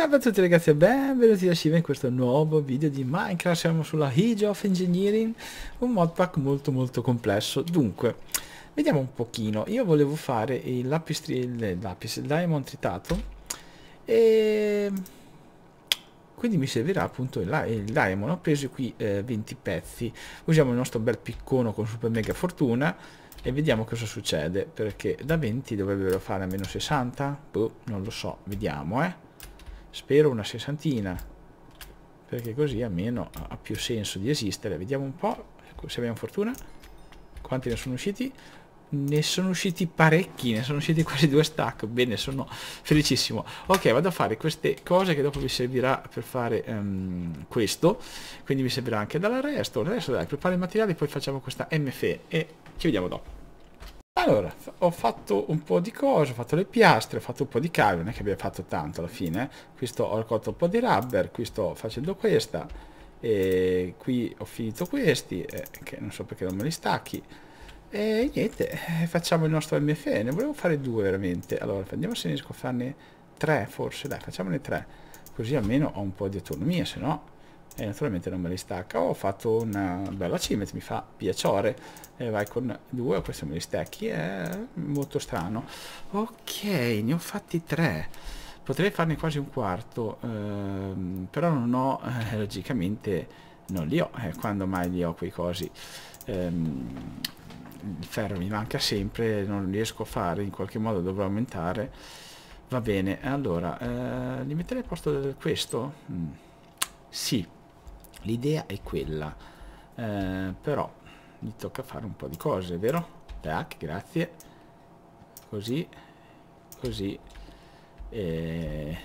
Salve a tutti ragazzi e benvenuti da Shiva in questo nuovo video di Minecraft, siamo sulla Age of Engineering, un modpack molto molto complesso. Dunque, vediamo un pochino, io volevo fare il lapis, il, lapis, il diamond tritato e quindi mi servirà appunto il, il diamond, ho preso qui eh, 20 pezzi, usiamo il nostro bel piccone con super mega fortuna e vediamo cosa succede, perché da 20 dovrebbero fare almeno 60, boh, non lo so, vediamo eh spero una sessantina perché così almeno ha più senso di esistere vediamo un po' ecco, se abbiamo fortuna quanti ne sono usciti ne sono usciti parecchi ne sono usciti quasi due stack bene sono felicissimo ok vado a fare queste cose che dopo vi servirà per fare um, questo quindi vi servirà anche dall'arresto adesso dai preparo i materiali poi facciamo questa MFE e ci vediamo dopo allora, ho fatto un po' di cose, ho fatto le piastre, ho fatto un po' di cavi, non è che abbia fatto tanto alla fine. Qui sto, ho raccolto un po' di rubber, qui sto facendo questa, e qui ho finito questi, eh, che non so perché non me li stacchi. E niente, eh, facciamo il nostro MFE, ne volevo fare due veramente. Allora, andiamo se riesco a farne tre forse, dai, facciamone tre. Così almeno ho un po' di autonomia, se no e naturalmente non me li stacca ho fatto una bella achievement mi fa piacere e vai con due questo me li stacchi è molto strano ok ne ho fatti tre potrei farne quasi un quarto ehm, però non ho eh, logicamente non li ho eh, quando mai li ho quei cosi ehm, il ferro mi manca sempre non riesco a fare in qualche modo dovrò aumentare va bene allora eh, li metterei a posto questo mm. sì l'idea è quella eh, però mi tocca fare un po' di cose vero? tac grazie così così e...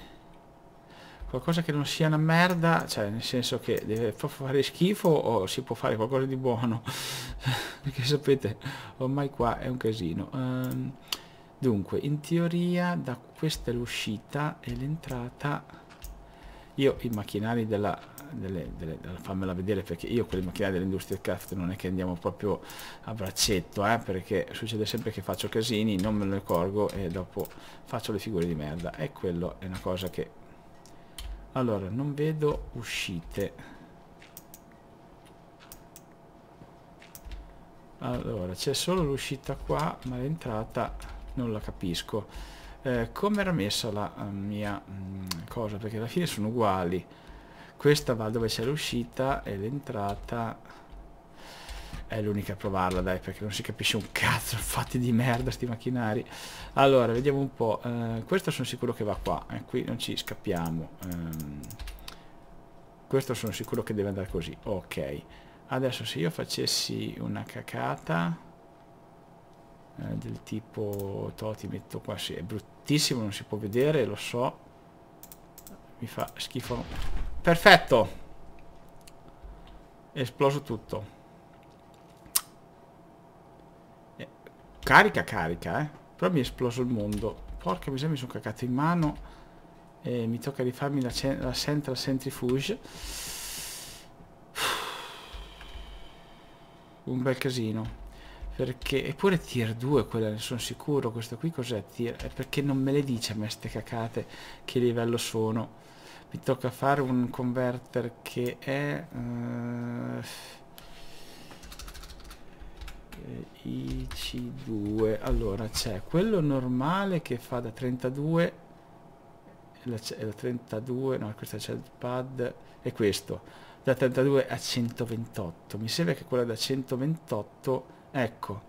qualcosa che non sia una merda cioè nel senso che deve fare schifo o si può fare qualcosa di buono perché sapete ormai qua è un casino um, dunque in teoria da questa è l'uscita e l'entrata io i macchinari della delle, delle, fammela vedere perché io con i macchinari dell'industria craft non è che andiamo proprio a braccetto eh, perché succede sempre che faccio casini non me ne accorgo e dopo faccio le figure di merda e quello è una cosa che allora non vedo uscite allora c'è solo l'uscita qua ma l'entrata non la capisco eh, come era messa la eh, mia mh, mm, cosa perché alla fine sono uguali questa va dove c'è l'uscita e l'entrata è l'unica a provarla dai perché non si capisce un cazzo fatti di merda sti macchinari allora vediamo un po' eh, questo sono sicuro che va qua eh, qui non ci scappiamo ehm, questo sono sicuro che deve andare così ok adesso se io facessi una cacata eh, del tipo toti metto qua sì è bruttissimo non si può vedere lo so mi fa schifo Perfetto. esploso tutto. Eh, carica, carica, eh. Però mi è esploso il mondo. Porca miseria, mi sono cagato in mano. E mi tocca rifarmi la, la central centrifuge. Un bel casino. Perché... Eppure tier 2 quella, ne sono sicuro. Questo qui cos'è tier? È perché non me le dice a me ste cacate che livello sono. Mi tocca fare un converter che è... Uh, eh, IC2. Allora c'è quello normale che fa da 32... La, la 32, no questa c'è il pad e questo da 32 a 128 mi sembra che quella da 128 ecco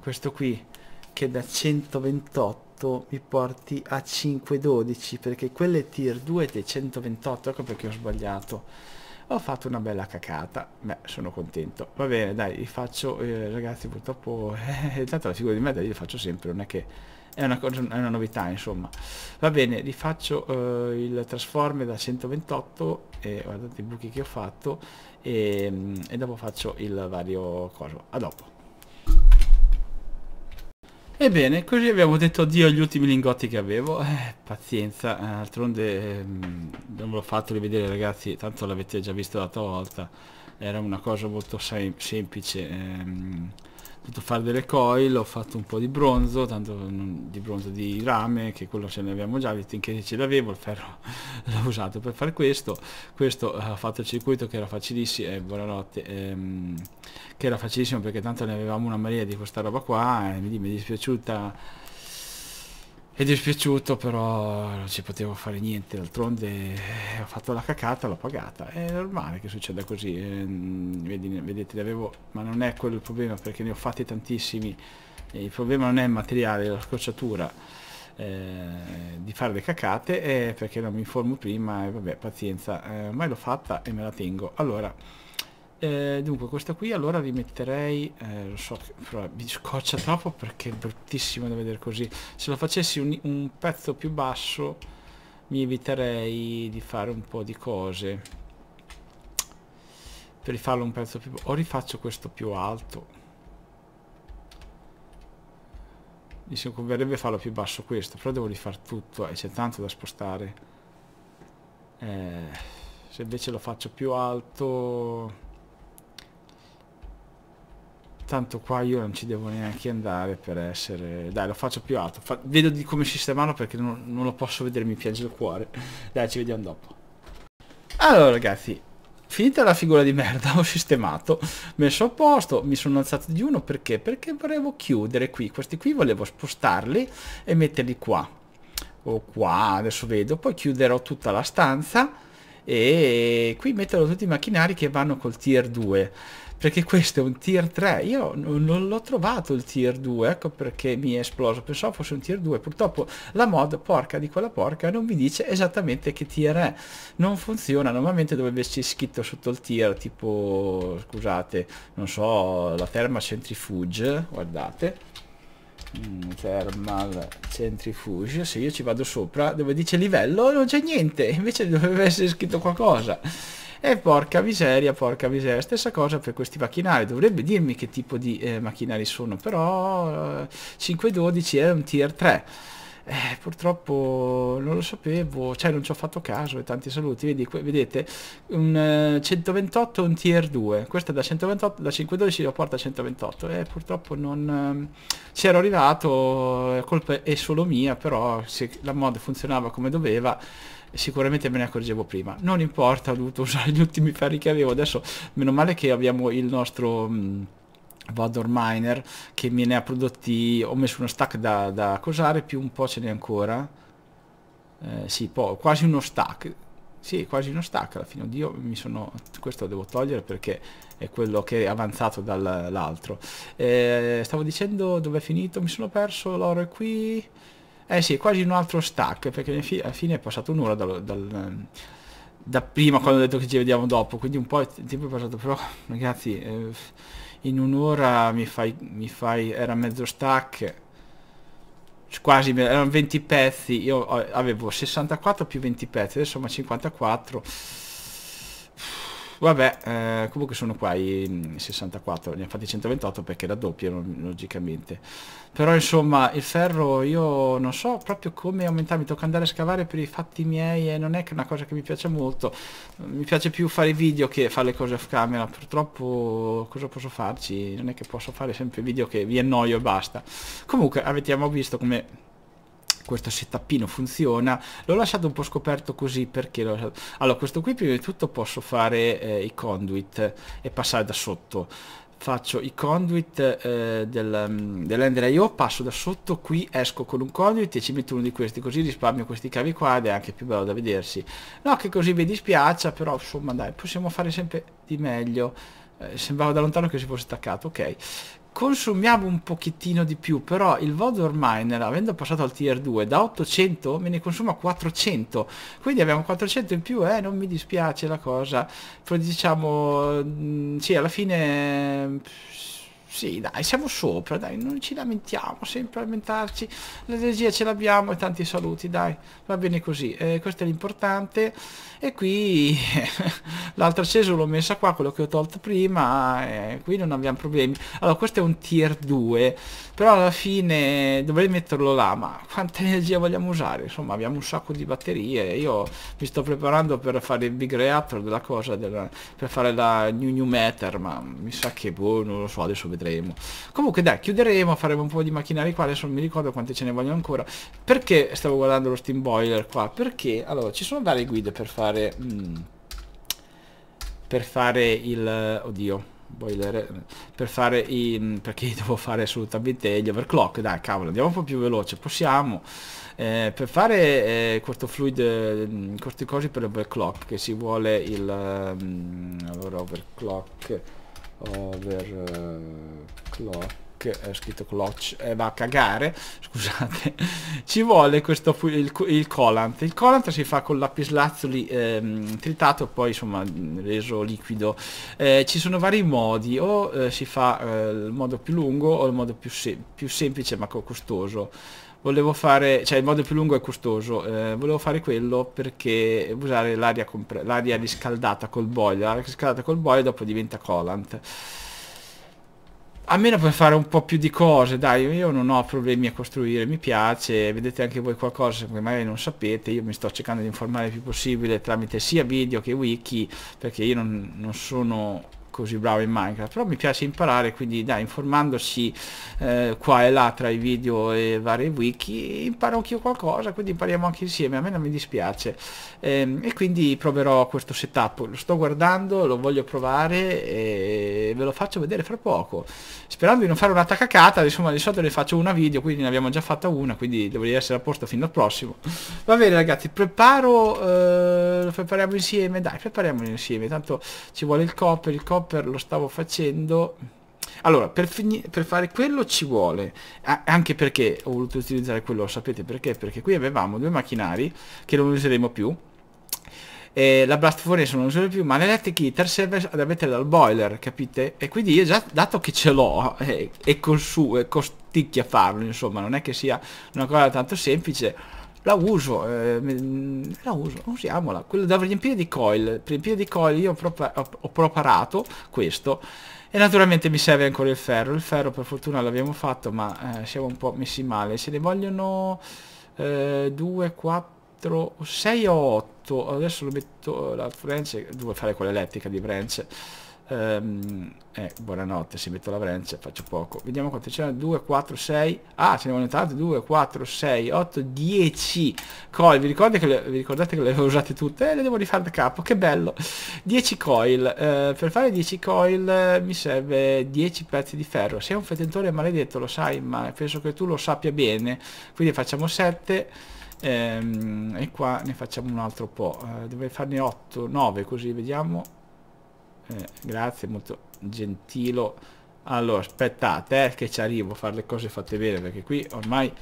questo qui che da 128 8 mi porti a 512 perché quelle tier 2 dei 128 ecco perché ho sbagliato ho fatto una bella cacata beh sono contento va bene dai li faccio eh, ragazzi purtroppo eh, tanto la figura di merda io faccio sempre non è che è una, cosa, è una novità insomma va bene rifaccio eh, il transform da 128 e guardate i buchi che ho fatto e, ehm, e dopo faccio il vario coso a dopo Ebbene, così abbiamo detto addio agli ultimi lingotti che avevo. Eh, pazienza, eh, d'altronde ehm, non ve l'ho fatto rivedere ragazzi, tanto l'avete già visto l'altra volta. Era una cosa molto sem semplice. Ehm potuto fare delle coil, ho fatto un po' di bronzo, tanto di bronzo di rame, che quello ce ne abbiamo già, finché ce l'avevo il ferro l'ho usato per fare questo, questo ha eh, fatto il circuito che era facilissimo, eh, buonanotte, ehm, che era facilissimo perché tanto ne avevamo una maria di questa roba qua, e eh, mi, mi è dispiaciuta è dispiaciuto, però non ci potevo fare niente, d'altronde eh, ho fatto la cacata, l'ho pagata. È normale che succeda così, eh, mm, vedi, vedete, avevo, ma non è quello il problema, perché ne ho fatti tantissimi. Il problema non è il materiale, la scocciatura eh, di fare le cacate, è perché non mi informo prima, e vabbè, pazienza, eh, ormai l'ho fatta e me la tengo. Allora, eh, dunque, questa qui allora rimetterei... Eh, lo so, che, però mi scoccia troppo perché è bruttissimo da vedere così. Se lo facessi un, un pezzo più basso mi eviterei di fare un po' di cose. Per rifarlo un pezzo più... o rifaccio questo più alto. Mi si converrebbe farlo più basso questo, però devo rifare tutto e eh, c'è tanto da spostare. Eh, se invece lo faccio più alto tanto qua io non ci devo neanche andare per essere... Dai, lo faccio più alto. Fa... Vedo di come sistemarlo perché non, non, lo posso vedere, mi piange il cuore. Dai, ci vediamo dopo. Allora, ragazzi, finita la figura di merda, ho sistemato, messo a posto, mi sono alzato di uno perché? Perché volevo chiudere qui. Questi qui volevo spostarli e metterli qua. O qua, adesso vedo. Poi chiuderò tutta la stanza e qui metterò tutti i macchinari che vanno col tier 2 perché questo è un tier 3 io non l'ho trovato il tier 2 ecco perché mi è esploso pensavo fosse un tier 2 purtroppo la mod porca di quella porca non vi dice esattamente che tier è non funziona normalmente dovrebbe esserci scritto sotto il tier tipo scusate non so la thermal centrifuge guardate mm, thermal centrifuge se io ci vado sopra dove dice livello non c'è niente invece dovrebbe essere scritto qualcosa e porca miseria, porca miseria. Stessa cosa per questi macchinari. Dovrebbe dirmi che tipo di eh, macchinari sono, però eh, 512 è un tier 3. Eh, purtroppo non lo sapevo, cioè non ci ho fatto caso e tanti saluti, Vedi, vedete, un 128 eh, è un tier 2, questo è da 128, da 512 lo porta a 128 e eh, purtroppo non ehm, ci ero arrivato, eh, colpa è solo mia, però se la mod funzionava come doveva sicuramente me ne accorgevo prima. Non importa, ho dovuto usare gli ultimi ferri che avevo. Adesso, meno male che abbiamo il nostro... Mh, mm, Vador Miner che me ne ha prodotti ho messo uno stack da, da cosare più un po' ce n'è ancora eh, sì, po quasi uno stack sì, quasi uno stack alla fine oddio mi sono questo lo devo togliere perché è quello che è avanzato dall'altro eh, stavo dicendo dove è finito mi sono perso l'oro è qui eh sì, quasi un altro stack, perché alla fine è passato un'ora dal, dal, da prima quando ho detto che ci vediamo dopo, quindi un po' il tempo è passato, però ragazzi, eh, in un'ora mi fai, mi fai, era mezzo stack, quasi, erano 20 pezzi, io avevo 64 più 20 pezzi, adesso ho 54. Vabbè, eh, comunque sono qua i 64, mm, ne ha fatti 128 perché raddoppiano logicamente. Però insomma, il ferro io non so proprio come aumentarmi, tocca andare a scavare per i fatti miei e non è una cosa che mi piace molto. Mi piace più fare video che fare le cose off camera, purtroppo cosa posso farci? Non è che posso fare sempre video che vi annoio e basta. Comunque, avete visto come questo setuppino funziona l'ho lasciato un po' scoperto così perché allora questo qui prima di tutto posso fare eh, i conduit e passare da sotto faccio i conduit eh, del, mm, dell'ender.io, passo da sotto qui, esco con un conduit e ci metto uno di questi, così risparmio questi cavi qua ed è anche più bello da vedersi. No che così mi dispiace, però insomma dai, possiamo fare sempre di meglio. Eh, sembrava da lontano che si fosse staccato, ok consumiamo un pochettino di più però il Vodor Miner avendo passato al tier 2 da 800 me ne consuma 400 quindi abbiamo 400 in più eh non mi dispiace la cosa poi diciamo mm, sì alla fine sì, dai, siamo sopra, dai, non ci lamentiamo, sempre lamentarci. L'energia ce l'abbiamo e tanti saluti, dai. Va bene così, eh, questo è l'importante. E qui l'altra cesura l'ho messa qua, quello che ho tolto prima, eh, qui non abbiamo problemi. Allora, questo è un tier 2, però alla fine dovrei metterlo là, ma quanta energia vogliamo usare? Insomma, abbiamo un sacco di batterie, io mi sto preparando per fare il big reactor della cosa, della, per fare la new new meter, ma mi sa che, boh, non lo so, adesso vedremo vedremo. Comunque dai, chiuderemo, faremo un po' di macchinari qua, adesso non mi ricordo quante ce ne voglio ancora. Perché stavo guardando lo steam boiler qua? Perché, allora, ci sono varie guide per fare... Mm, per fare il... Oddio, boiler per fare i mm, perché devo fare assolutamente gli overclock dai cavolo andiamo un po' più veloce possiamo eh, per fare eh, questo fluid questi mm, cosi cose per l'overclock che si vuole il um, allora overclock overclock eh, è scritto clutch eh, va a cagare scusate ci vuole questo il, il collant il collant si fa con lapislazzuli ehm, tritato poi insomma reso liquido eh, ci sono vari modi o eh, si fa eh, il modo più lungo o il modo più, se più semplice ma costoso volevo fare, cioè il modo più lungo è costoso, eh, volevo fare quello perché usare l'aria riscaldata col boiler, l'aria riscaldata col boiler dopo diventa colant. Almeno per fare un po' più di cose, dai, io non ho problemi a costruire, mi piace, vedete anche voi qualcosa che magari non sapete, io mi sto cercando di informare il più possibile tramite sia video che wiki, perché io non, non sono così bravo in Minecraft, però mi piace imparare, quindi dai, informandosi eh, qua e là tra i video e varie wiki, imparo anch'io qualcosa, quindi impariamo anche insieme, a me non mi dispiace. Eh, e quindi proverò questo setup, lo sto guardando, lo voglio provare e ve lo faccio vedere fra poco. Sperando di non fare una tacacata, insomma di solito ne faccio una video, quindi ne abbiamo già fatta una, quindi dovrei essere a posto fino al prossimo. Va bene ragazzi, preparo, eh, lo prepariamo insieme, dai, prepariamolo insieme, tanto ci vuole il copper, il copper chopper lo stavo facendo allora, per, per, fare quello ci vuole, A anche perché ho voluto utilizzare quello, sapete perché? Perché qui avevamo due macchinari che non useremo più, e la blast furnace non userò più, ma l'electric heater serve da mettere dal boiler, capite? E quindi io già, dato che ce l'ho, eh, e, e, e costicchia farlo, insomma, non è che sia una cosa tanto semplice, la uso, eh, mm, la uso, usiamola. Quello da riempire di coil. Per riempire di coil io ho, propa ho preparato questo. E naturalmente mi serve ancora il ferro. Il ferro per fortuna l'abbiamo fatto, ma eh, siamo un po' messi male. Se ne vogliono 2, 4, 6 o 8. Adesso lo metto la French. Devo fare quella elettrica di French. Ehm, eh, buonanotte, se metto la Vrenz faccio poco. Vediamo quanto c'è. 2, 4, 6. Ah, ce ne vogliono tante. 2, 4, 6, 8, 10 coil. Vi, che le, vi ricordate che le avevo usate tutte? Eh, le devo rifare da capo. Che bello. 10 coil. Eh, per fare 10 coil eh, mi serve 10 pezzi di ferro. Sei un fetentore maledetto, lo sai, ma penso che tu lo sappia bene. Quindi facciamo 7 ehm, e qua ne facciamo un altro po'. Eh, dovrei farne 8, 9 così, vediamo eh, grazie molto gentilo allora aspettate eh, che ci arrivo a fare le cose fatte bene perché qui ormai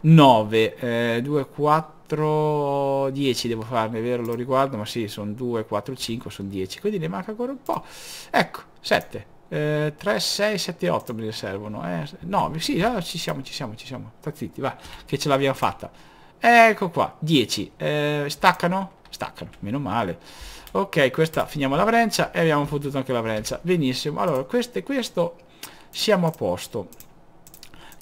9 eh, 2 4 10 devo farne vero lo riguardo ma sì sono 2 4 5 sono 10 quindi ne manca ancora un po' ecco 7 eh, 3 6 7 8 mi ne servono eh, 9 sì ah, ci siamo ci siamo ci siamo sta zitti va che ce l'abbiamo fatta ecco qua 10 eh, staccano staccano meno male Ok, questa finiamo la brancia e abbiamo fottuto anche la brancia Benissimo. Allora, questo e questo siamo a posto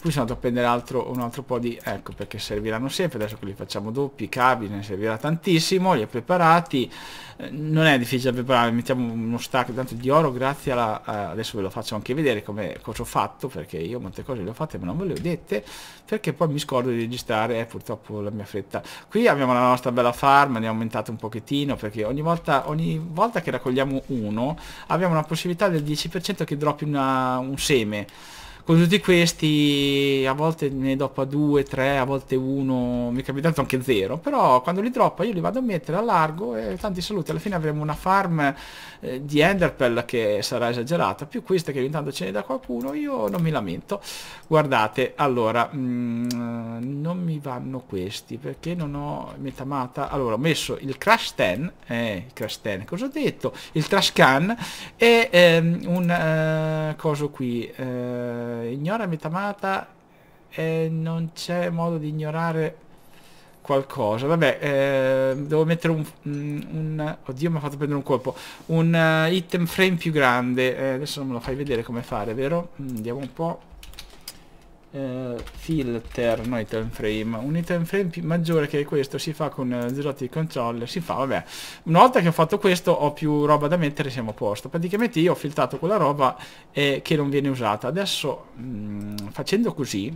poi sono andato a prendere altro, un altro po' di ecco perché serviranno sempre adesso che li facciamo doppi cavi ne servirà tantissimo li ho preparati eh, non è difficile da preparare mettiamo uno stack tanto di oro grazie alla adesso ve lo faccio anche vedere come cosa ho fatto perché io molte cose le ho fatte ma non ve le ho dette perché poi mi scordo di registrare eh, purtroppo la mia fretta qui abbiamo la nostra bella farm ne ho aumentato un pochettino perché ogni volta ogni volta che raccogliamo uno abbiamo una possibilità del 10% che droppi una, un seme con tutti questi a volte ne droppa 2, 3, a volte 1, mi è capitato anche 0, però quando li droppa io li vado a mettere a largo e tanti saluti, alla fine avremo una farm eh, di Enderpell che sarà esagerata, più queste che intanto ce ne da qualcuno, io non mi lamento. Guardate, allora, mh, mm, non mi vanno questi perché non ho metamata, allora ho messo il Crash 10, eh, il Crash 10, cosa ho detto? Il Trash Can e ehm, un eh, coso qui... Eh, eh, ignora Mitamata e non c'è modo di ignorare qualcosa. Vabbè, eh, devo mettere un, mm, un, Oddio, mi ha fatto prendere un colpo. Un uh, item frame più grande. Eh, adesso non me lo fai vedere come fare, vero? Mm, andiamo un po' eh, filter, no item frame, un item frame maggiore che questo si fa con eh, zerotti control, si fa, vabbè, una volta che ho fatto questo ho più roba da mettere siamo a posto, praticamente io ho filtrato quella roba eh, che non viene usata, adesso mh, mm, facendo così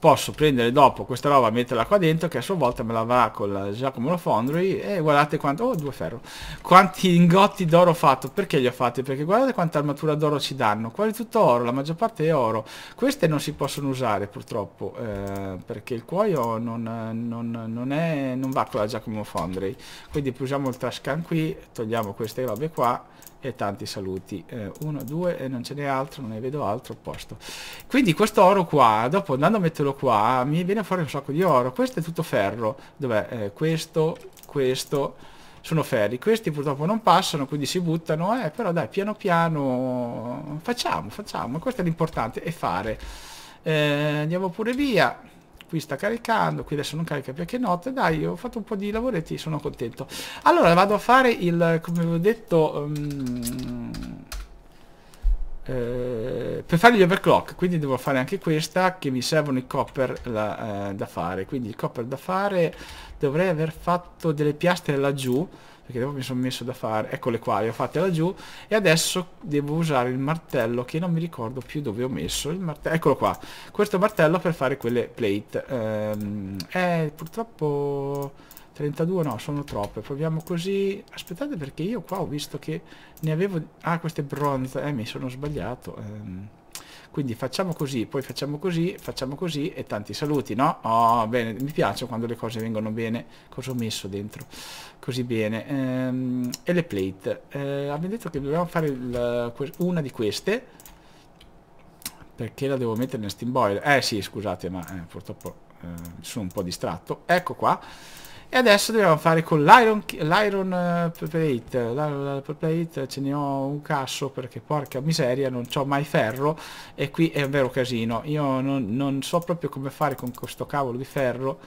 posso prendere dopo questa roba e metterla qua dentro che a sua volta me la avrà con la Giacomo Fondry e guardate quanto oh due ferro quanti ingotti d'oro ho fatto perché li ho fatti perché guardate quanta armatura d'oro ci danno quasi tutto oro la maggior parte è oro queste non si possono usare purtroppo eh, perché il cuoio non, non, non, è, non va con la Giacomo Fondry quindi usiamo il trash can qui togliamo queste robe qua e tanti saluti eh, uno due e non ce n'è altro non ne vedo altro posto quindi questo oro qua dopo andando a metterlo qua mi viene fuori un sacco di oro questo è tutto ferro dov'è eh, questo questo sono ferri questi purtroppo non passano quindi si buttano eh, però dai piano piano facciamo facciamo questo è l'importante è fare eh, andiamo pure via qui sta caricando, qui adesso non carica perché è notte, dai, ho fatto un po' di lavoretti, sono contento. Allora vado a fare il, come vi ho detto, um, eh, per fare gli overclock, quindi devo fare anche questa, che mi servono i copper la, eh, da fare, quindi il copper da fare dovrei aver fatto delle piastre laggiù, perché dopo mi sono messo da fare eccole qua le ho fatte laggiù e adesso devo usare il martello che non mi ricordo più dove ho messo il martello eccolo qua questo martello per fare quelle plate ehm, eh, purtroppo 32 no sono troppe proviamo così aspettate perché io qua ho visto che ne avevo ah queste bronze eh mi sono sbagliato ehm quindi facciamo così, poi facciamo così, facciamo così e tanti saluti, no? Oh, bene, mi piace quando le cose vengono bene. Cosa ho messo dentro? Così bene. Ehm, e le plate. Eh, abbiamo detto che dobbiamo fare il, una di queste. Perché la devo mettere nel steam boiler? Eh sì, scusate, ma eh, purtroppo eh, sono un po' distratto. Ecco qua. E adesso dobbiamo fare con l'iron l'iron plate. L'iron plate ce ne ho un casso perché porca miseria non ho mai ferro e qui è un vero casino. Io non, non so proprio come fare con questo cavolo di ferro.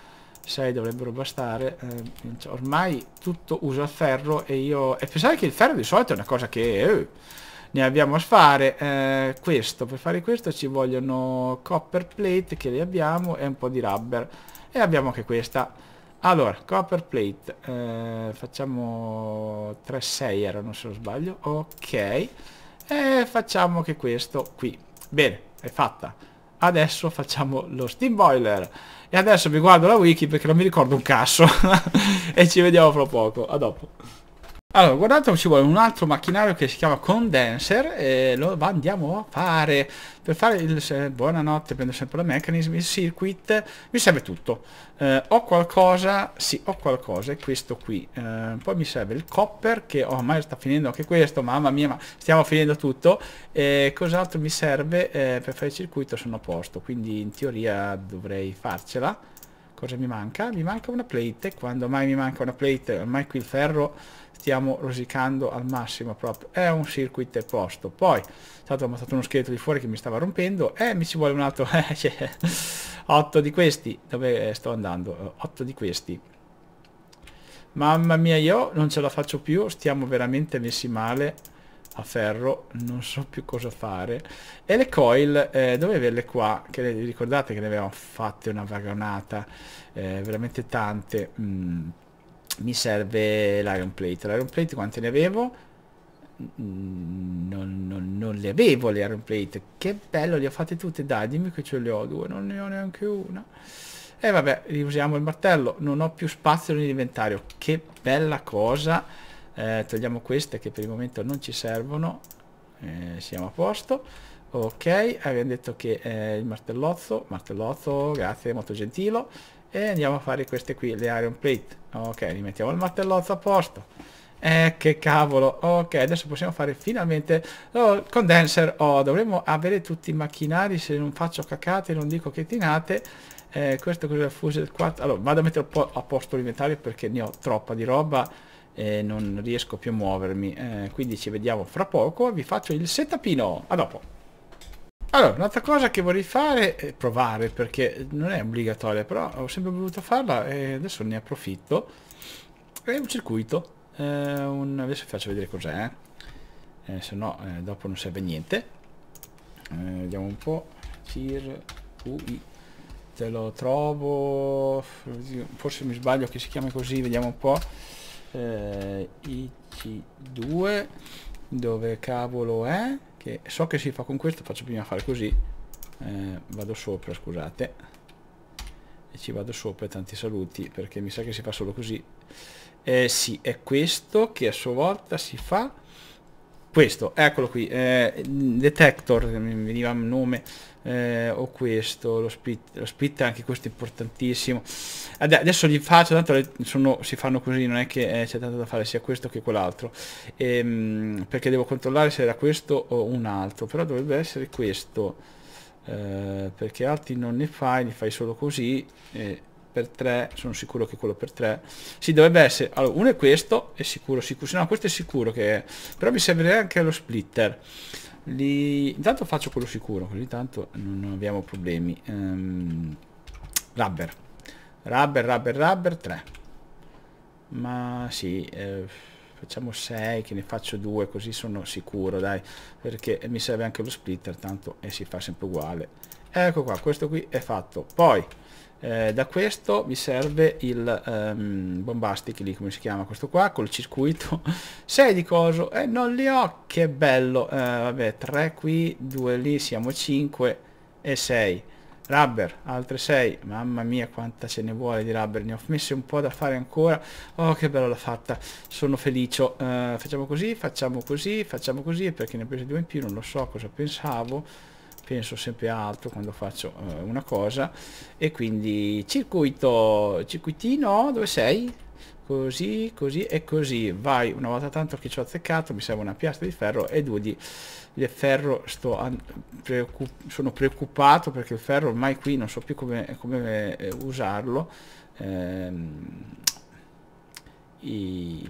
6 dovrebbero bastare. Eh, ormai tutto usa il ferro e io... E pensare che il ferro di solito è una cosa che... Eh, ne abbiamo a fare eh, questo per fare questo ci vogliono copper plate che le abbiamo e un po' di rubber e abbiamo anche questa allora, copper plate, eh, facciamo 3-6 erano se non sbaglio, ok, e facciamo che questo qui, bene, è fatta, adesso facciamo lo steam boiler, e adesso mi guardo la wiki perché non mi ricordo un cazzo, e ci vediamo fra poco, a dopo. Allora, guardate, ci vuole un altro macchinario che si chiama condenser e lo andiamo a fare. Per fare il... buonanotte, prendo sempre la mechanism, il circuit, mi serve tutto. Eh, ho qualcosa, sì, ho qualcosa, è questo qui. Eh, poi mi serve il copper, che ormai sta finendo anche questo, mamma mia, ma stiamo finendo tutto. Eh, cos'altro mi serve? Eh, per fare il circuito sono a posto, quindi in teoria dovrei farcela. Cosa mi manca? Mi manca una plate, quando mai mi manca una plate, ormai qui il ferro stiamo rosicando al massimo proprio è un circuito e posto poi tanto ho ammazzato uno scheletro di fuori che mi stava rompendo e eh, mi ci vuole un altro 8 eh, cioè, di questi dove eh, sto andando 8 eh, di questi mamma mia io non ce la faccio più stiamo veramente messi male a ferro non so più cosa fare e le coil eh, dove averle qua che le, ricordate che ne avevamo fatte una vagonata eh, veramente tante mm mi serve l'iron plate. L'iron plate quante ne avevo? Mm, non, non, non le avevo le iron plate. Che bello, le ho fatte tutte. Dai, dimmi che ce le ho due, non ne ho neanche una. E vabbè, riusiamo il martello. Non ho più spazio nell'inventario. Che bella cosa. Eh, togliamo queste che per il momento non ci servono. Eh, siamo a posto. Ok, abbiamo detto che eh, il martellozzo, martellozzo, grazie, molto gentilo e andiamo a fare queste qui, le iron plate. Ok, rimettiamo il martellozzo a posto. Eh, che cavolo. Ok, adesso possiamo fare finalmente il condenser. Oh, dovremmo avere tutti i macchinari, se non faccio cacate, non dico chetinate. Eh, questo cos'è il Fusel 4? Allora, vado a mettere a posto l'inventario perché ne ho troppa di roba e non riesco più a muovermi. Eh, quindi ci vediamo fra poco vi faccio il setupino. A dopo. Allora, un'altra cosa che vorrei fare è provare, perché non è obbligatoria, però ho sempre voluto farla e adesso ne approfitto. È un circuito. Eh, un... Adesso vi faccio vedere cos'è, eh? eh, se no eh, dopo non serve niente. Eh, vediamo un po'. Circuito te lo trovo forse mi sbaglio che si chiama così vediamo un po' eh, IC2 dove cavolo è che so che si fa con questo faccio prima fare così eh, vado sopra scusate e ci vado sopra tanti saluti perché mi sa che si fa solo così eh, sì è questo che a sua volta si fa questo eccolo qui eh, detector mi veniva il nome eh, o questo, lo split, lo split anche questo è importantissimo. Adesso li faccio, tanto sono, si fanno così, non è che eh, c'è tanto da fare sia questo che quell'altro, ehm, perché devo controllare se era questo o un altro, però dovrebbe essere questo, eh, perché altri non ne fai, li fai solo così. E per 3 sono sicuro che quello per 3 sì dovrebbe essere allora uno è questo è sicuro sicuro no questo è sicuro che è. però mi servirebbe anche lo splitter Lì... intanto faccio quello sicuro così tanto non abbiamo problemi um, rubber rubber rubber rubber 3 ma sì eh, facciamo 6 che ne faccio 2 così sono sicuro dai perché mi serve anche lo splitter tanto e eh, si fa sempre uguale ecco qua questo qui è fatto poi eh, da questo mi serve il um, bombastic lì come si chiama questo qua col circuito 6 di coso e eh, non li ho che bello eh, vabbè 3 qui 2 lì siamo 5 e 6 rubber altre 6 mamma mia quanta ce ne vuole di rubber ne ho messe un po' da fare ancora oh che bella l'ho fatta sono felice uh, facciamo così facciamo così facciamo così perché ne ho preso due in più non lo so cosa pensavo penso sempre a altro quando faccio eh, una cosa e quindi circuito circuitino dove sei così così e così vai una volta tanto che ci ho azzeccato mi serve una piastra di ferro e due di il ferro sto preoccup sono preoccupato perché il ferro ormai qui non so più come, come eh, usarlo ehm, i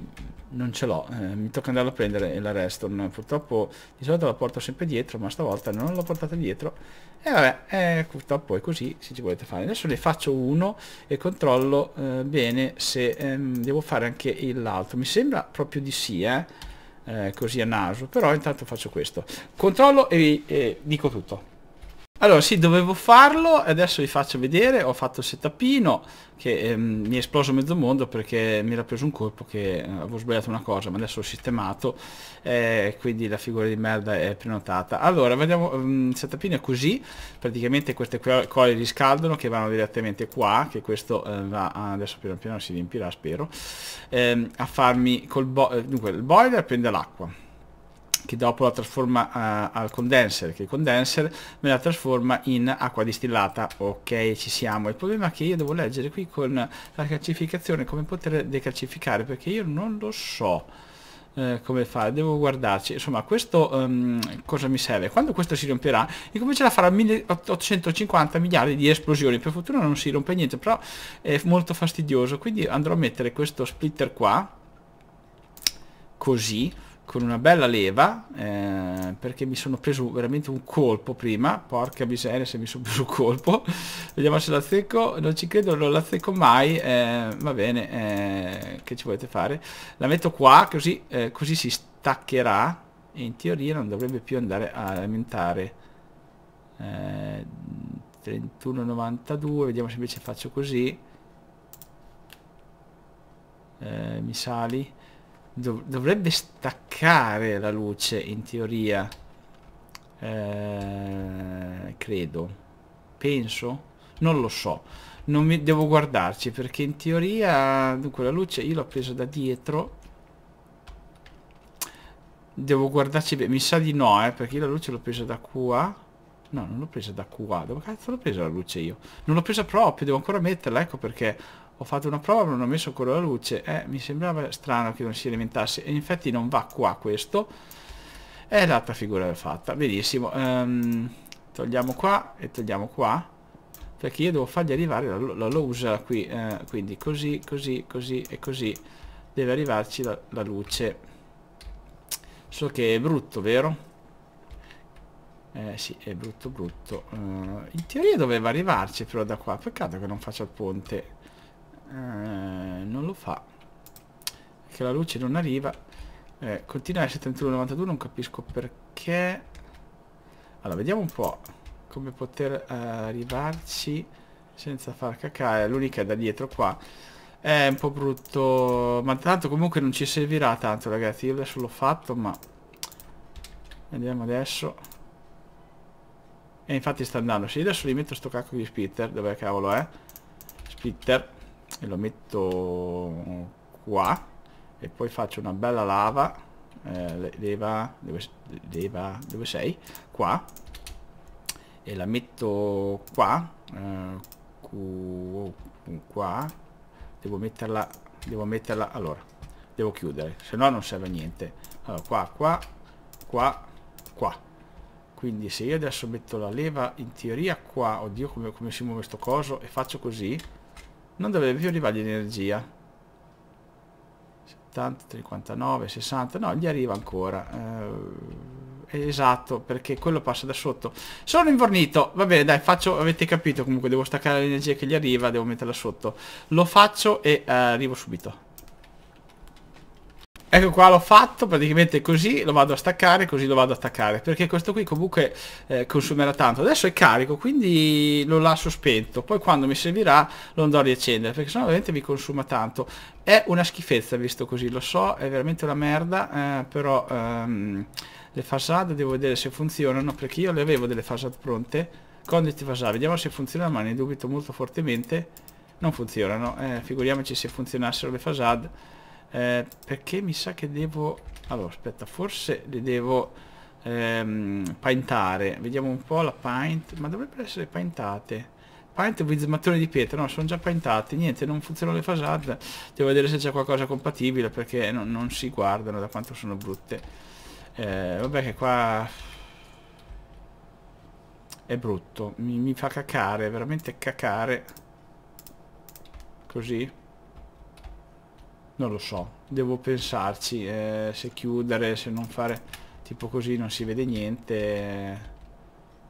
non ce l'ho, eh, mi tocca andare a prendere la Restorn, purtroppo di solito la porto sempre dietro, ma stavolta non l'ho portata dietro, e vabbè, eh, purtroppo è così, se ci volete fare. Adesso ne faccio uno e controllo eh, bene se ehm, devo fare anche l'altro, mi sembra proprio di sì, eh, eh così a naso, però intanto faccio questo. Controllo e, e dico tutto. Allora sì, dovevo farlo e adesso vi faccio vedere, ho fatto il setupino che ehm, mi è esploso mezzo mondo perché mi era preso un colpo che eh, avevo sbagliato una cosa ma adesso ho sistemato eh, quindi la figura di merda è prenotata. Allora, vediamo, ehm, il setupino è così, praticamente queste colle riscaldano che vanno direttamente qua, che questo eh, va, adesso piano piano si riempirà spero, ehm, a farmi col bo dunque il boiler prende l'acqua che dopo la trasforma uh, al condenser, che il condenser me la trasforma in acqua distillata. Ok, ci siamo. Il problema è che io devo leggere qui con la calcificazione come poter decalcificare, perché io non lo so. Eh, come fare, devo guardarci insomma questo um, cosa mi serve quando questo si romperà e comincerà a fare 1850 miliardi di esplosioni per fortuna non si rompe niente però è molto fastidioso quindi andrò a mettere questo splitter qua così con una bella leva eh, perché mi sono preso veramente un colpo prima porca miseria se mi sono preso un colpo vediamo se la zecco non ci credo non la zecco mai eh, va bene eh, che ci volete fare la metto qua così, eh, così si staccherà e in teoria non dovrebbe più andare a lamentare 31,92 eh, vediamo se invece faccio così eh, mi sali Dov dovrebbe staccare la luce, in teoria. Eh, credo. Penso. Non lo so. Non mi devo guardarci perché in teoria... Dunque la luce io l'ho presa da dietro. Devo guardarci bene. Mi sa di no, eh, perché io la luce l'ho presa da qua. No, non l'ho presa da qua. Dove cazzo l'ho presa la luce io? Non l'ho presa proprio, devo ancora metterla, ecco perché ho fatto una prova ma non ho messo ancora la luce eh, mi sembrava strano che non si alimentasse e infatti non va qua questo è l'altra figura che ho fatta benissimo um, togliamo qua e togliamo qua perché io devo fargli arrivare la, la losa qui eh, quindi così così così e così deve arrivarci la, la luce so che è brutto vero? Eh sì, è brutto brutto. Uh, in teoria doveva arrivarci però da qua. Peccato che non faccia il ponte. Eh, non lo fa perché la luce non arriva eh, continua a 7192 non capisco perché allora vediamo un po' come poter eh, arrivarci senza far cacare l'unica è da dietro qua è un po' brutto ma tanto comunque non ci servirà tanto ragazzi io adesso l'ho fatto ma andiamo adesso e infatti sta andando se io adesso li metto sto cacco di splitter dove cavolo è spitter e lo metto qua e poi faccio una bella lava eh, leva, dove, leva dove sei qua e la metto qua eh, qua devo metterla devo metterla allora devo chiudere se no non serve a niente allora qua qua qua qua quindi se io adesso metto la leva in teoria qua oddio come, come si muove sto coso e faccio così non dovrebbe più arrivare l'energia 70, 59, 60 no, gli arriva ancora eh, esatto, perché quello passa da sotto sono invornito, va bene dai faccio, avete capito comunque, devo staccare l'energia che gli arriva devo metterla sotto lo faccio e eh, arrivo subito Ecco qua l'ho fatto, praticamente così, lo vado a staccare, così lo vado a attaccare, perché questo qui comunque eh, consumerà tanto. Adesso è carico, quindi lo lascio spento, poi quando mi servirà lo andrò a riaccendere, perché sennò ovviamente mi consuma tanto. È una schifezza visto così, lo so, è veramente una merda, eh, però ehm, le facade devo vedere se funzionano, perché io le avevo delle facade pronte, conditi facade, vediamo se funzionano, ma ne dubito molto fortemente, non funzionano, eh, figuriamoci se funzionassero le facade eh, perché mi sa che devo allora aspetta forse le devo ehm, pintare vediamo un po' la pint ma dovrebbero essere pintate paint with mattoni di pietra no sono già pintate niente non funzionano le facade devo vedere se c'è qualcosa compatibile perché no, non si guardano da quanto sono brutte eh, vabbè che qua è brutto mi, mi fa cacare veramente cacare così non lo so, devo pensarci, eh, se chiudere, se non fare tipo così non si vede niente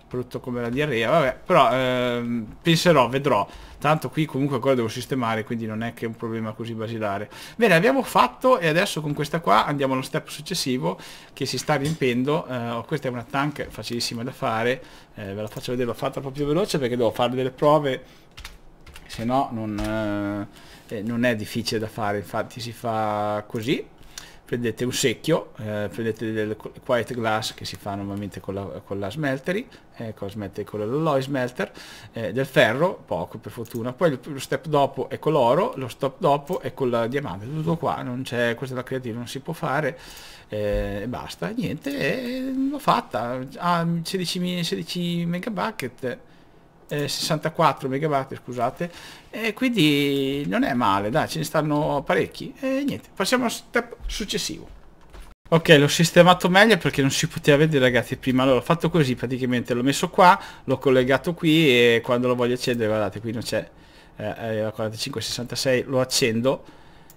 brutto come la diarrea vabbè però ehm, penserò vedrò tanto qui comunque ancora devo sistemare quindi non è che è un problema così basilare bene abbiamo fatto e adesso con questa qua andiamo allo step successivo che si sta riempendo eh, oh, questa è una tank facilissima da fare eh, ve la faccio vedere l'ho fatta proprio veloce perché devo fare delle prove se no non, eh, eh, non è difficile da fare, infatti si fa così, prendete un secchio, eh, prendete del quiet glass che si fa normalmente con la, con la smeltery, eh, con, con l'alloy smelter, eh, del ferro, poco per fortuna, poi lo step dopo è con l'oro, lo stop dopo è con la diamante, tutto qua, non c'è, questa è la creativa, non si può fare, eh, e basta, niente, l'ho fatta, ha ah, 16, 16 megabucket, eh, 64 megabyte scusate e quindi non è male dai ce ne stanno parecchi e niente passiamo al step successivo ok l'ho sistemato meglio perché non si poteva vedere ragazzi prima allora ho fatto così praticamente l'ho messo qua l'ho collegato qui e quando lo voglio accendere guardate qui non c'è eh, la 4566 lo accendo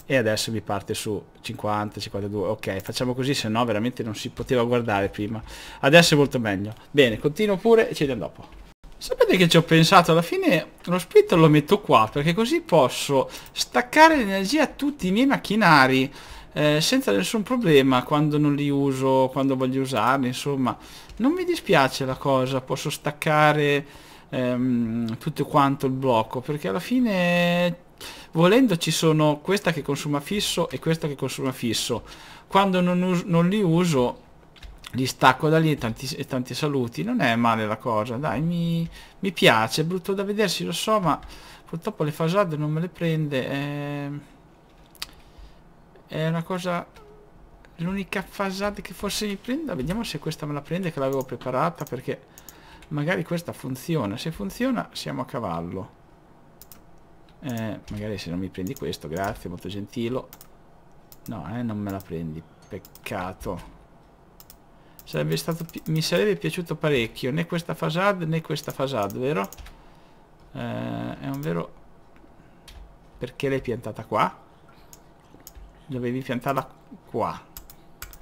e adesso mi parte su 50 52 ok facciamo così se no veramente non si poteva guardare prima adesso è molto meglio bene continuo pure e ci vediamo dopo Sapete che ci ho pensato? Alla fine lo splitter lo metto qua perché così posso staccare l'energia a tutti i miei macchinari eh, senza nessun problema quando non li uso, quando voglio usarli, insomma. Non mi dispiace la cosa, posso staccare ehm, tutto quanto il blocco perché alla fine volendo ci sono questa che consuma fisso e questa che consuma fisso. Quando non, non li uso li stacco da lì tanti, tanti saluti non è male la cosa dai mi, mi piace è brutto da vedersi lo so ma purtroppo le fasade non me le prende è, ehm, è una cosa l'unica fasade che forse mi prenda vediamo se questa me la prende che l'avevo preparata perché magari questa funziona se funziona siamo a cavallo eh, magari se non mi prendi questo grazie molto gentilo no eh, non me la prendi peccato sarebbe stato, mi sarebbe piaciuto parecchio né questa facade né questa facade, vero? Eh, è un vero... Perché l'hai piantata qua? Dovevi piantarla qua.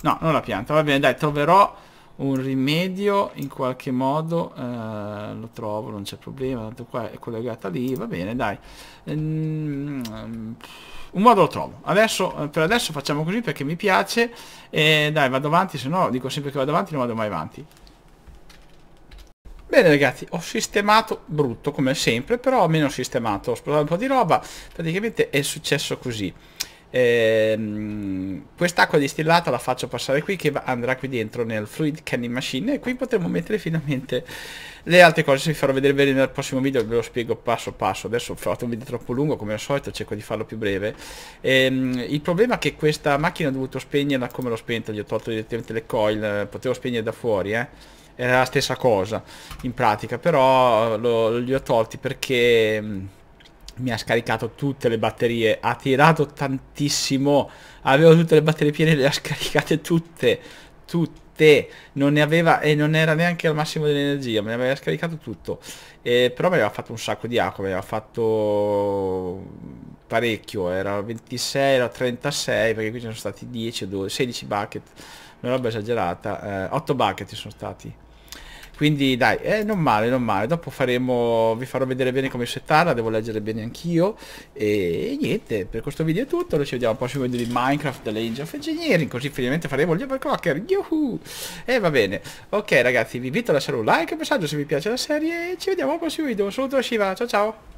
No, non la pianta, va bene, dai, troverò un rimedio in qualche modo eh, lo trovo non c'è problema tanto qua è collegata lì va bene dai um, un modo lo trovo adesso eh, per adesso facciamo così perché mi piace e dai vado avanti se no dico sempre che vado avanti non vado mai avanti Bene ragazzi, ho sistemato, brutto come sempre, però almeno ho sistemato, ho spostato un po' di roba, praticamente è successo così. Ehm, quest'acqua distillata la faccio passare qui che andrà qui dentro nel fluid canning machine e qui potremo mettere finalmente le altre cose vi farò vedere bene nel prossimo video ve lo spiego passo passo adesso ho fatto un video troppo lungo come al solito cerco di farlo più breve ehm, il problema è che questa macchina ho dovuto spegnerla come l'ho spenta gli ho tolto direttamente le coil potevo spegnere da fuori eh era la stessa cosa in pratica però eh, lo, li ho tolti perché mm, mi ha scaricato tutte le batterie, ha tirato tantissimo, avevo tutte le batterie piene, le ha scaricate tutte, tutte, non ne aveva e non era neanche al massimo dell'energia, me ne aveva scaricato tutto, eh, però mi aveva fatto un sacco di acqua, mi aveva fatto parecchio, era 26, era 36, perché qui ci sono stati 10, 12, 16 bucket, una roba esagerata, eh, 8 bucket ci sono stati. Quindi dai, eh, non male, non male. Dopo faremo, vi farò vedere bene come settarla, devo leggere bene anch'io. E niente, per questo video è tutto. Noi ci vediamo al prossimo video di Minecraft The dell'Age of Engineering. Così finalmente faremo gli overclocker. Yuhu! E eh, va bene. Ok ragazzi, vi invito a lasciare un like, un messaggio se vi piace la serie. E ci vediamo al prossimo video. Un saluto da Shiva, ciao ciao!